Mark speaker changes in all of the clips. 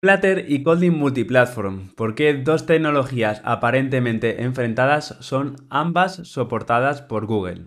Speaker 1: Platter y Kotlin Multiplatform. ¿Por qué dos tecnologías aparentemente enfrentadas son ambas soportadas por Google?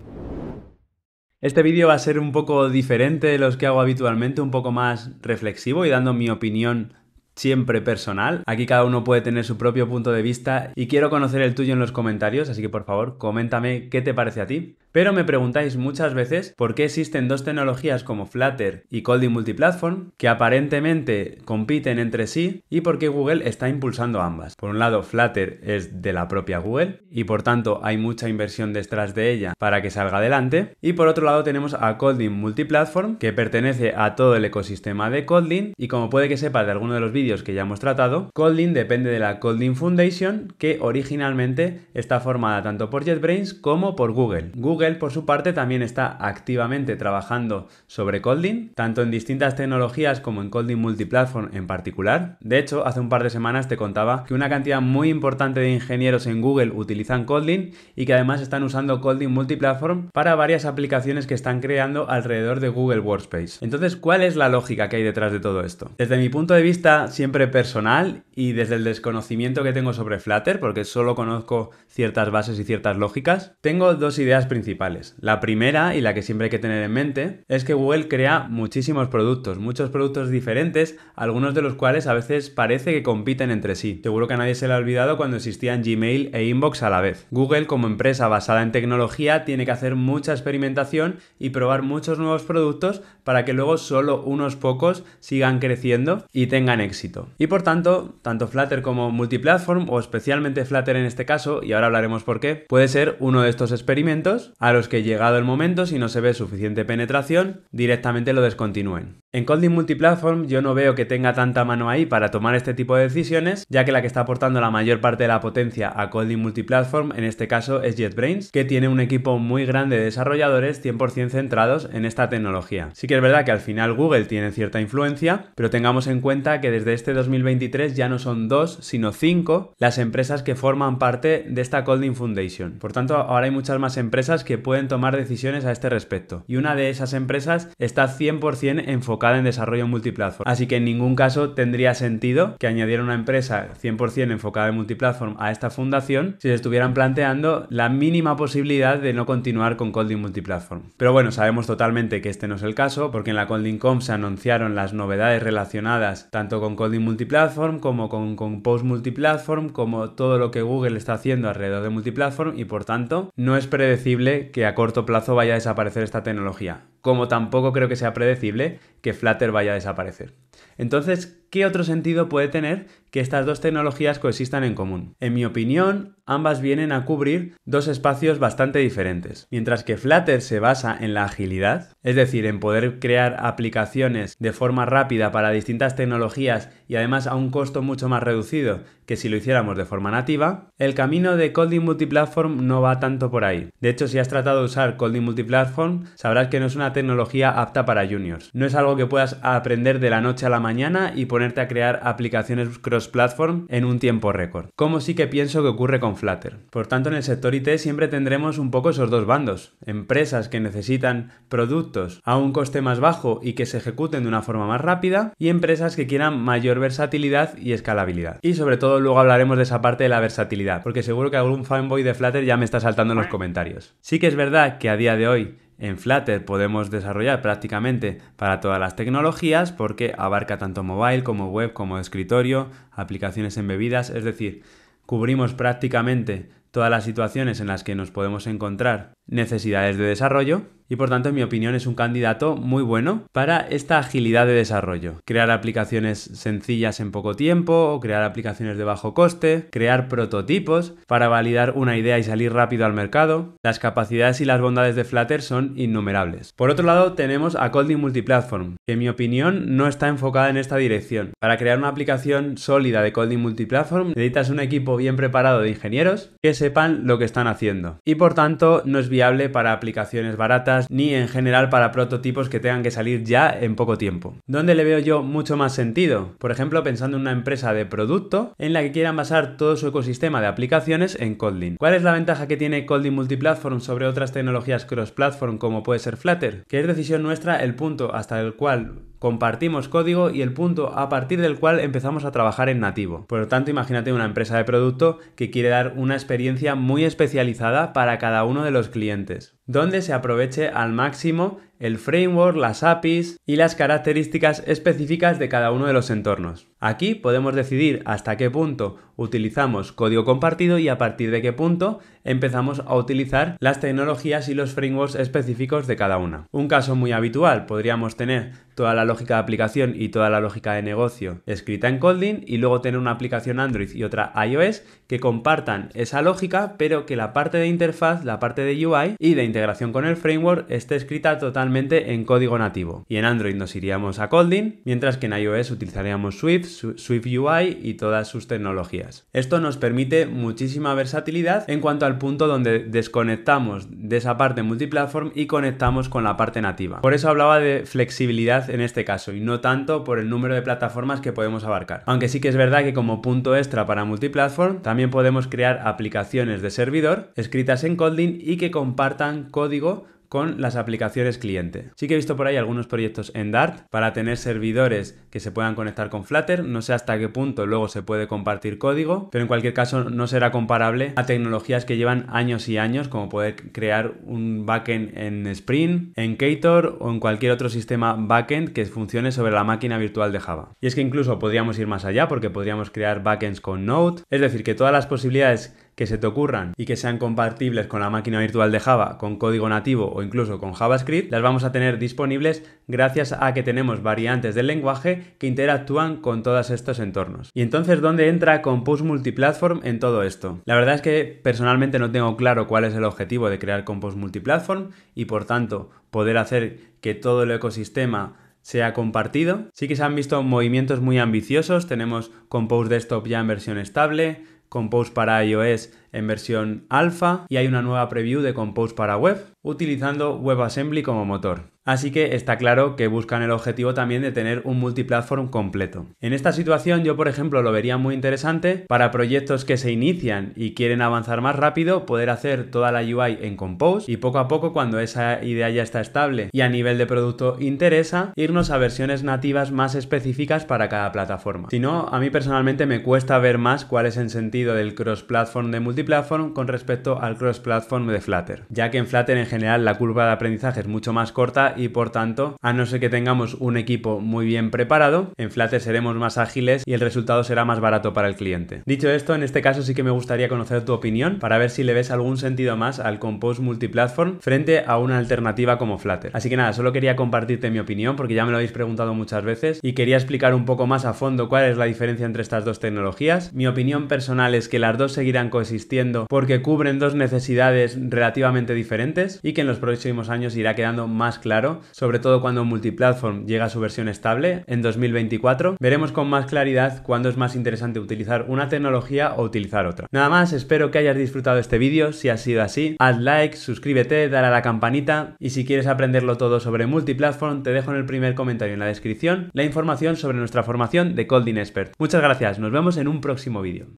Speaker 1: Este vídeo va a ser un poco diferente de los que hago habitualmente, un poco más reflexivo y dando mi opinión siempre personal. Aquí cada uno puede tener su propio punto de vista y quiero conocer el tuyo en los comentarios, así que por favor, coméntame qué te parece a ti. Pero me preguntáis muchas veces por qué existen dos tecnologías como Flutter y Kotlin Multiplatform que aparentemente compiten entre sí y por qué Google está impulsando ambas. Por un lado, Flutter es de la propia Google y por tanto hay mucha inversión detrás de ella para que salga adelante. Y por otro lado tenemos a Kotlin Multiplatform que pertenece a todo el ecosistema de Kotlin y como puede que sepas de alguno de los vídeos que ya hemos tratado, Kotlin depende de la Kotlin Foundation que originalmente está formada tanto por JetBrains como por Google, Google Google, por su parte, también está activamente trabajando sobre Colding, tanto en distintas tecnologías como en Colding Multiplatform en particular. De hecho, hace un par de semanas te contaba que una cantidad muy importante de ingenieros en Google utilizan Kotlin y que además están usando Kotlin Multiplatform para varias aplicaciones que están creando alrededor de Google Workspace. Entonces, ¿cuál es la lógica que hay detrás de todo esto? Desde mi punto de vista siempre personal y desde el desconocimiento que tengo sobre Flutter, porque solo conozco ciertas bases y ciertas lógicas, tengo dos ideas principales la primera y la que siempre hay que tener en mente es que Google crea muchísimos productos, muchos productos diferentes, algunos de los cuales a veces parece que compiten entre sí. Seguro que a nadie se le ha olvidado cuando existían Gmail e Inbox a la vez. Google como empresa basada en tecnología tiene que hacer mucha experimentación y probar muchos nuevos productos para que luego solo unos pocos sigan creciendo y tengan éxito. Y por tanto, tanto Flutter como multiplatform o especialmente Flutter en este caso, y ahora hablaremos por qué, puede ser uno de estos experimentos a los que llegado el momento, si no se ve suficiente penetración, directamente lo descontinúen. En Colding Multiplatform yo no veo que tenga tanta mano ahí para tomar este tipo de decisiones, ya que la que está aportando la mayor parte de la potencia a Colding Multiplatform en este caso es JetBrains, que tiene un equipo muy grande de desarrolladores 100% centrados en esta tecnología. Sí que es verdad que al final Google tiene cierta influencia, pero tengamos en cuenta que desde este 2023 ya no son dos, sino cinco las empresas que forman parte de esta Colding Foundation. Por tanto, ahora hay muchas más empresas que pueden tomar decisiones a este respecto, y una de esas empresas está 100% enfocada en desarrollo multiplatform. Así que en ningún caso tendría sentido que añadiera una empresa 100% enfocada en multiplatform a esta fundación si se estuvieran planteando la mínima posibilidad de no continuar con Colding Multiplatform. Pero bueno, sabemos totalmente que este no es el caso porque en la Colding se anunciaron las novedades relacionadas tanto con Colding Multiplatform como con, con Post Multiplatform, como todo lo que Google está haciendo alrededor de multiplatform y por tanto no es predecible que a corto plazo vaya a desaparecer esta tecnología como tampoco creo que sea predecible que Flutter vaya a desaparecer. Entonces, ¿qué otro sentido puede tener que estas dos tecnologías coexistan en común? En mi opinión, ambas vienen a cubrir dos espacios bastante diferentes. Mientras que Flutter se basa en la agilidad, es decir, en poder crear aplicaciones de forma rápida para distintas tecnologías y además a un costo mucho más reducido que si lo hiciéramos de forma nativa, el camino de Coding Multiplatform no va tanto por ahí. De hecho, si has tratado de usar Coding Multiplatform, sabrás que no es una tecnología apta para juniors. No es algo que puedas aprender de la noche a la mañana y ponerte a crear aplicaciones cross-platform en un tiempo récord. Como sí que pienso que ocurre con Flutter. Por tanto, en el sector IT siempre tendremos un poco esos dos bandos. Empresas que necesitan productos a un coste más bajo y que se ejecuten de una forma más rápida y empresas que quieran mayor versatilidad y escalabilidad. Y sobre todo luego hablaremos de esa parte de la versatilidad, porque seguro que algún fanboy de Flutter ya me está saltando en los comentarios. Sí que es verdad que a día de hoy en Flutter podemos desarrollar prácticamente para todas las tecnologías porque abarca tanto mobile como web como escritorio, aplicaciones embebidas, es decir, cubrimos prácticamente todas las situaciones en las que nos podemos encontrar necesidades de desarrollo y por tanto en mi opinión es un candidato muy bueno para esta agilidad de desarrollo. Crear aplicaciones sencillas en poco tiempo, crear aplicaciones de bajo coste, crear prototipos para validar una idea y salir rápido al mercado. Las capacidades y las bondades de Flutter son innumerables. Por otro lado tenemos a Colding Multiplatform, que en mi opinión no está enfocada en esta dirección. Para crear una aplicación sólida de Colding Multiplatform necesitas un equipo bien preparado de ingenieros que sepan lo que están haciendo y por tanto no es viable para aplicaciones baratas ni en general para prototipos que tengan que salir ya en poco tiempo. ¿Dónde le veo yo mucho más sentido? Por ejemplo, pensando en una empresa de producto en la que quieran basar todo su ecosistema de aplicaciones en Kotlin. ¿Cuál es la ventaja que tiene Kotlin Multiplatform sobre otras tecnologías cross-platform como puede ser Flutter? Que es decisión nuestra el punto hasta el cual compartimos código y el punto a partir del cual empezamos a trabajar en nativo. Por lo tanto, imagínate una empresa de producto que quiere dar una experiencia muy especializada para cada uno de los clientes donde se aproveche al máximo el framework, las APIs y las características específicas de cada uno de los entornos. Aquí podemos decidir hasta qué punto utilizamos código compartido y a partir de qué punto empezamos a utilizar las tecnologías y los frameworks específicos de cada una. Un caso muy habitual, podríamos tener toda la lógica de aplicación y toda la lógica de negocio escrita en Kotlin y luego tener una aplicación Android y otra iOS que compartan esa lógica, pero que la parte de interfaz, la parte de UI y de interfaz integración con el framework esté escrita totalmente en código nativo. Y en Android nos iríamos a Colding, mientras que en iOS utilizaríamos Swift, Swift UI y todas sus tecnologías. Esto nos permite muchísima versatilidad en cuanto al punto donde desconectamos de esa parte multiplatform y conectamos con la parte nativa. Por eso hablaba de flexibilidad en este caso y no tanto por el número de plataformas que podemos abarcar. Aunque sí que es verdad que como punto extra para multiplatform también podemos crear aplicaciones de servidor escritas en Colding y que compartan código con las aplicaciones cliente. Sí que he visto por ahí algunos proyectos en Dart para tener servidores que se puedan conectar con Flutter, no sé hasta qué punto luego se puede compartir código, pero en cualquier caso no será comparable a tecnologías que llevan años y años, como poder crear un backend en Spring, en Ktor o en cualquier otro sistema backend que funcione sobre la máquina virtual de Java. Y es que incluso podríamos ir más allá porque podríamos crear backends con Node, es decir, que todas las posibilidades que se te ocurran y que sean compatibles con la máquina virtual de Java, con código nativo o incluso con JavaScript, las vamos a tener disponibles gracias a que tenemos variantes del lenguaje que interactúan con todos estos entornos. Y entonces, ¿dónde entra Compose Multiplatform en todo esto? La verdad es que personalmente no tengo claro cuál es el objetivo de crear Compose Multiplatform y por tanto poder hacer que todo el ecosistema sea compartido. Sí que se han visto movimientos muy ambiciosos, tenemos Compose Desktop ya en versión estable, Compose para iOS en versión alfa y hay una nueva preview de Compose para web, utilizando WebAssembly como motor. Así que está claro que buscan el objetivo también de tener un multiplatform completo. En esta situación yo, por ejemplo, lo vería muy interesante para proyectos que se inician y quieren avanzar más rápido, poder hacer toda la UI en Compose y poco a poco cuando esa idea ya está estable y a nivel de producto interesa, irnos a versiones nativas más específicas para cada plataforma. Si no, a mí personalmente me cuesta ver más cuál es el sentido del cross-platform de multiplatform multiplatform con respecto al cross-platform de Flutter, ya que en Flutter en general la curva de aprendizaje es mucho más corta y por tanto, a no ser que tengamos un equipo muy bien preparado, en Flutter seremos más ágiles y el resultado será más barato para el cliente. Dicho esto, en este caso sí que me gustaría conocer tu opinión para ver si le ves algún sentido más al Compose Multiplatform frente a una alternativa como Flutter. Así que nada, solo quería compartirte mi opinión porque ya me lo habéis preguntado muchas veces y quería explicar un poco más a fondo cuál es la diferencia entre estas dos tecnologías. Mi opinión personal es que las dos seguirán coexistiendo porque cubren dos necesidades relativamente diferentes y que en los próximos años irá quedando más claro, sobre todo cuando Multiplatform llega a su versión estable en 2024, veremos con más claridad cuándo es más interesante utilizar una tecnología o utilizar otra. Nada más, espero que hayas disfrutado este vídeo, si ha sido así, haz like, suscríbete, dale a la campanita y si quieres aprenderlo todo sobre Multiplatform te dejo en el primer comentario en la descripción la información sobre nuestra formación de Colding Expert. Muchas gracias, nos vemos en un próximo vídeo.